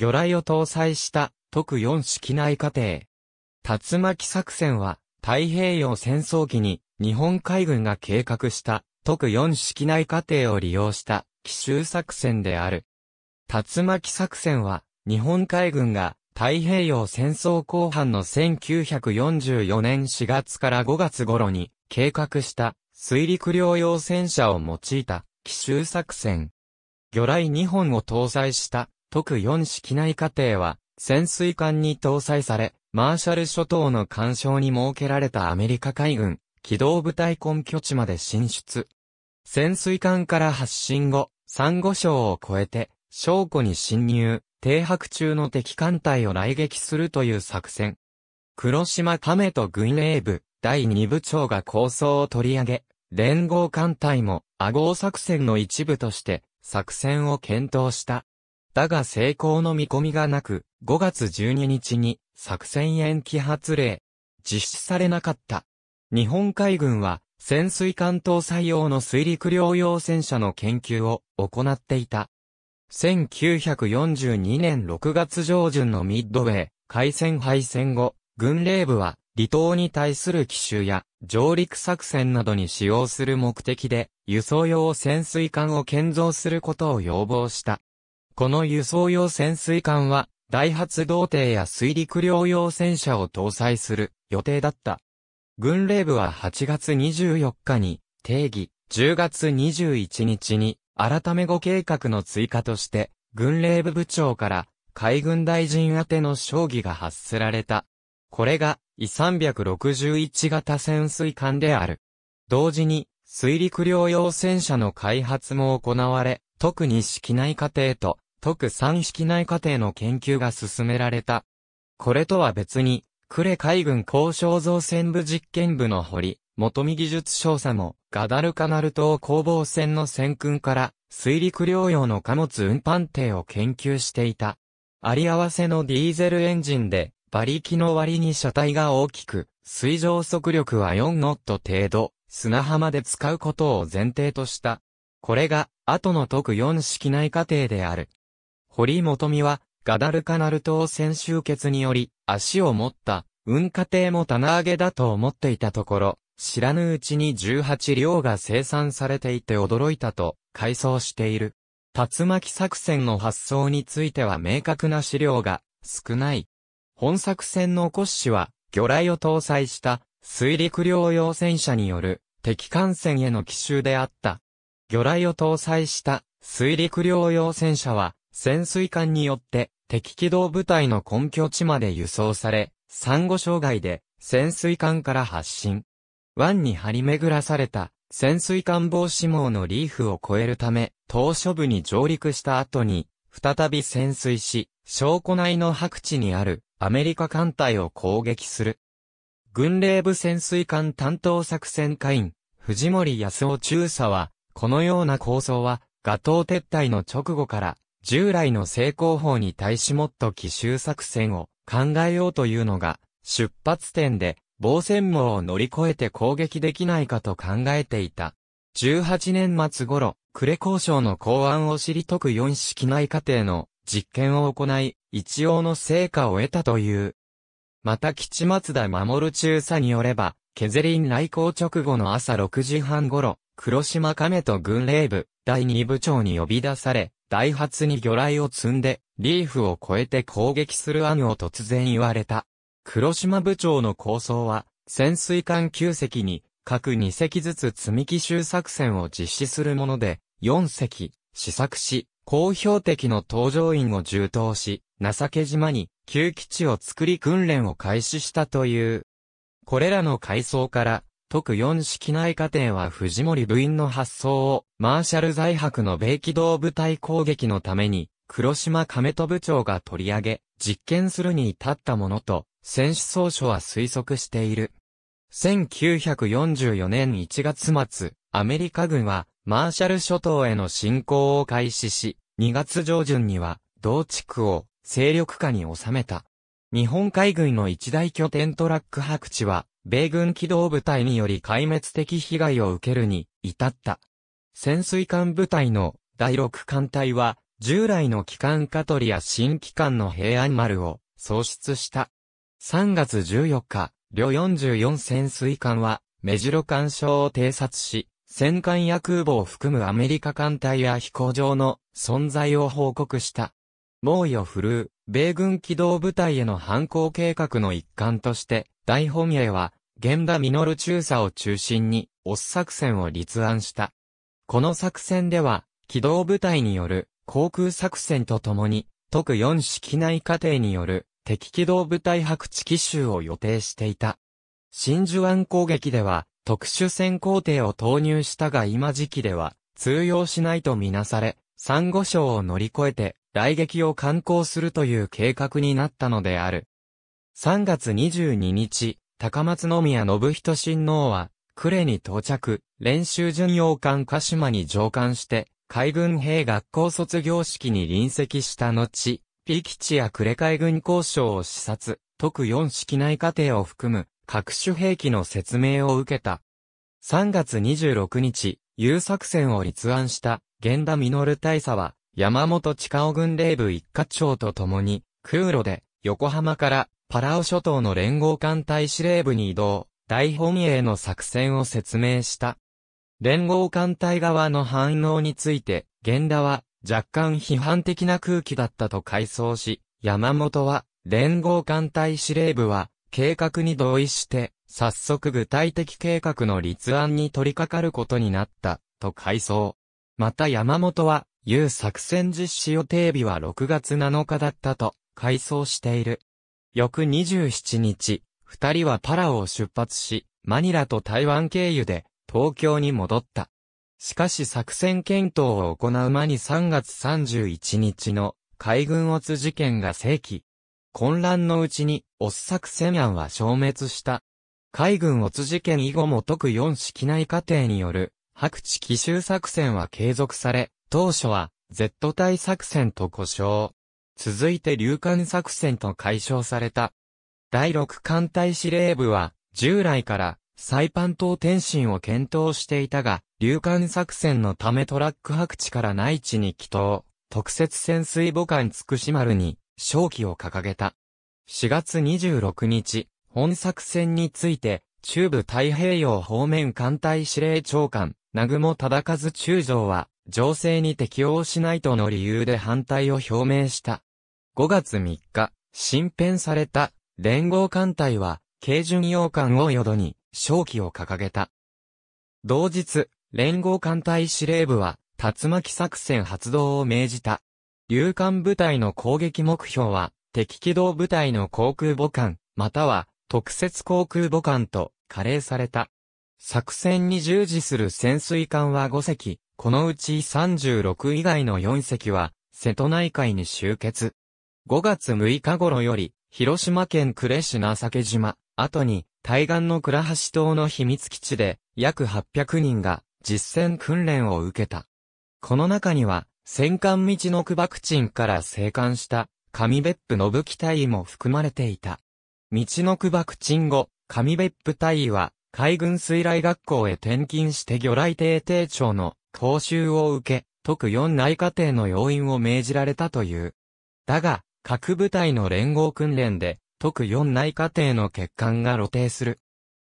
魚雷を搭載した特4式内火艇。竜巻作戦は太平洋戦争期に日本海軍が計画した特4式内火艇を利用した奇襲作戦である。竜巻作戦は日本海軍が太平洋戦争後半の1944年4月から5月頃に計画した水陸両用戦車を用いた奇襲作戦。魚雷2本を搭載した特4式内過程は、潜水艦に搭載され、マーシャル諸島の干渉に設けられたアメリカ海軍、機動部隊根拠地まで進出。潜水艦から発進後、珊瑚礁を越えて、礁湖に侵入、停泊中の敵艦隊を来撃するという作戦。黒島亀と軍令部、第2部長が構想を取り上げ、連合艦隊も、アゴー作戦の一部として、作戦を検討した。だが成功の見込みがなく、5月12日に作戦延期発令、実施されなかった。日本海軍は潜水艦搭載用の水陸両用戦車の研究を行っていた。1942年6月上旬のミッドウェー海戦敗戦後、軍令部は離島に対する奇襲や上陸作戦などに使用する目的で輸送用潜水艦を建造することを要望した。この輸送用潜水艦は、大発動艇や水陸両用戦車を搭載する予定だった。軍令部は8月24日に定義、10月21日に改め後計画の追加として、軍令部部長から海軍大臣宛ての将棋が発せられた。これが、e 361型潜水艦である。同時に、水陸両用戦車の開発も行われ、特に式内過程と特く三式内過程の研究が進められた。これとは別に、呉海軍交渉造船部実験部の堀、元見技術少佐も、ガダルカナル島攻防戦の戦訓から、水陸両用の貨物運搬艇を研究していた。あり合わせのディーゼルエンジンで、馬力の割に車体が大きく、水上速力は4ノット程度、砂浜で使うことを前提とした。これが、後の特4式内過程である。堀本美は、ガダルカナル島戦集結により、足を持った、運河艇も棚上げだと思っていたところ、知らぬうちに18両が生産されていて驚いたと、回想している。竜巻作戦の発想については明確な資料が少ない。本作戦の骨子は、魚雷を搭載した水陸両用戦車による敵艦船への奇襲であった。魚雷を搭載した水陸両用戦車は潜水艦によって敵機動部隊の根拠地まで輸送され、産後障害で潜水艦から発進。湾に張り巡らされた潜水艦防止網のリーフを越えるため、島初部に上陸した後に、再び潜水し、証拠内の白地にあるアメリカ艦隊を攻撃する。軍令部潜水艦担当作戦会員、藤森康夫中佐は、このような構想は、ガトー撤退の直後から従来の成功法に対しもっと奇襲作戦を考えようというのが、出発点で、防戦網を乗り越えて攻撃できないかと考えていた。18年末頃、呉交渉の公安を知りく4式内過程の実験を行い、一応の成果を得たという。また吉松田守中佐によれば、ケゼリン来航直後の朝6時半頃、黒島亀と軍令部、第2部長に呼び出され、大発に魚雷を積んで、リーフを越えて攻撃する案を突然言われた。黒島部長の構想は、潜水艦9隻に、各2隻ずつ積み機集作戦を実施するもので、4隻、試作し、好標的の搭乗員を充当し、情け島に、旧基地を作り訓練を開始したという。これらの階層から、特4式内科展は藤森部員の発想を、マーシャル在白の米機動部隊攻撃のために、黒島亀戸部長が取り上げ、実験するに至ったものと、選手総書は推測している。1944年1月末、アメリカ軍は、マーシャル諸島への侵攻を開始し、2月上旬には、同地区を、勢力下に収めた。日本海軍の一大拠点トラック白地は、米軍機動部隊により壊滅的被害を受けるに至った。潜水艦部隊の第6艦隊は、従来の機関カトリや新機関の平安丸を喪失した。3月14日、両44潜水艦は、目白艦礁を偵察し、戦艦や空母を含むアメリカ艦隊や飛行場の存在を報告した。猛威を振るう、米軍機動部隊への反抗計画の一環として、大本営は、現場ミノル中佐を中心に、オス作戦を立案した。この作戦では、機動部隊による航空作戦とともに、特4式内過程による敵機動部隊白地奇襲を予定していた。真珠湾攻撃では、特殊戦工程を投入したが今時期では、通用しないとみなされ、珊瑚礁を乗り越えて、来撃を観光するという計画になったのである。3月22日、高松宮信人親王は、呉に到着、練習巡洋艦鹿島に上艦して、海軍兵学校卒業式に臨席した後、ピキチや呉海軍交渉を視察、特4式内課程を含む、各種兵器の説明を受けた。3月26日、有作戦を立案した、源田実大佐は、山本近尾軍令部一課長と共に、空路で、横浜からパラオ諸島の連合艦隊司令部に移動、大本営の作戦を説明した。連合艦隊側の反応について、源田は若干批判的な空気だったと回想し、山本は、連合艦隊司令部は、計画に同意して、早速具体的計画の立案に取り掛かることになった、と回想。また山本は、有作戦実施予定日は6月7日だったと、回想している。翌27日、二人はパラオを出発し、マニラと台湾経由で東京に戻った。しかし作戦検討を行う間に3月31日の海軍オツ事件が正規。混乱のうちにオス作戦案は消滅した。海軍オツ事件以後も特4式内過程による白地奇襲作戦は継続され、当初は Z 隊作戦と呼称。続いて流艦作戦と解消された。第6艦隊司令部は、従来から、サイパン島転身を検討していたが、流艦作戦のためトラック白地から内地に帰島、特設潜水母艦つくし丸に、勝機を掲げた。4月26日、本作戦について、中部太平洋方面艦隊司令長官、南雲忠和中将は、情勢に適応しないとの理由で反対を表明した。5月3日、新編された連合艦隊は、軽巡洋艦を淀に、勝機を掲げた。同日、連合艦隊司令部は、竜巻作戦発動を命じた。勇艦部隊の攻撃目標は、敵機動部隊の航空母艦、または、特設航空母艦と、加齢された。作戦に従事する潜水艦は5隻、このうち36以外の4隻は、瀬戸内海に集結。5月6日頃より、広島県呉市の浅島、後に、対岸の倉橋島の秘密基地で、約800人が、実践訓練を受けた。この中には、戦艦道の区爆鎮から生還した、上別府信機隊も含まれていた。道の区爆鎮後、上別府隊員は、海軍水雷学校へ転勤して魚雷艇艇長の講習を受け、特4内科艇の要員を命じられたという。だが、各部隊の連合訓練で、特4内科程の欠陥が露呈する。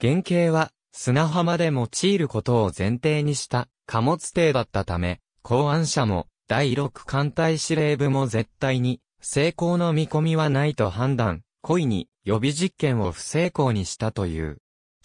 原型は、砂浜で用いることを前提にした貨物艇だったため、公安者も第6艦隊司令部も絶対に成功の見込みはないと判断、故意に予備実験を不成功にしたという。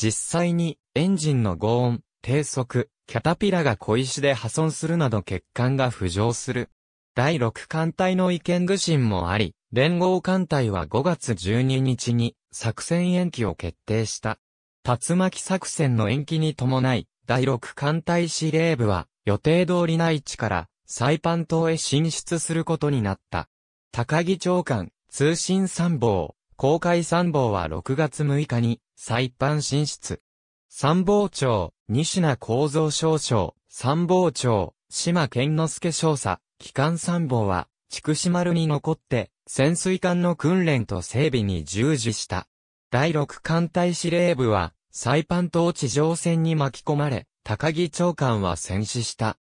実際にエンジンの轟音、低速、キャタピラが小石で破損するなど欠陥が浮上する。第6艦隊の意見具信もあり、連合艦隊は5月12日に作戦延期を決定した。竜巻作戦の延期に伴い、第6艦隊司令部は予定通り内地からサイパン島へ進出することになった。高木長官、通信参謀、公開参謀は6月6日にサイパン進出。参謀長、西名幸三少将、参謀長、島健之助少佐、機関参謀は、筑紫丸に残って、潜水艦の訓練と整備に従事した。第六艦隊司令部は、サイパン島地上戦に巻き込まれ、高木長官は戦死した。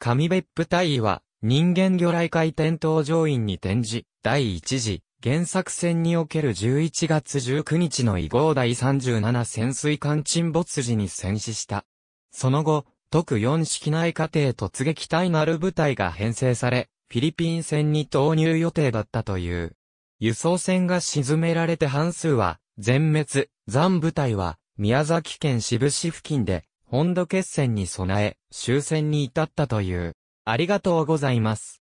上別府隊は、人間魚雷海転島上院に転じ、第一次、原作戦における11月19日の遺号第37潜水艦沈没時に戦死した。その後、特4式内過程突撃隊丸部隊が編成され、フィリピン戦に投入予定だったという。輸送船が沈められて半数は全滅、残部隊は宮崎県渋市付近で本土決戦に備え終戦に至ったという。ありがとうございます。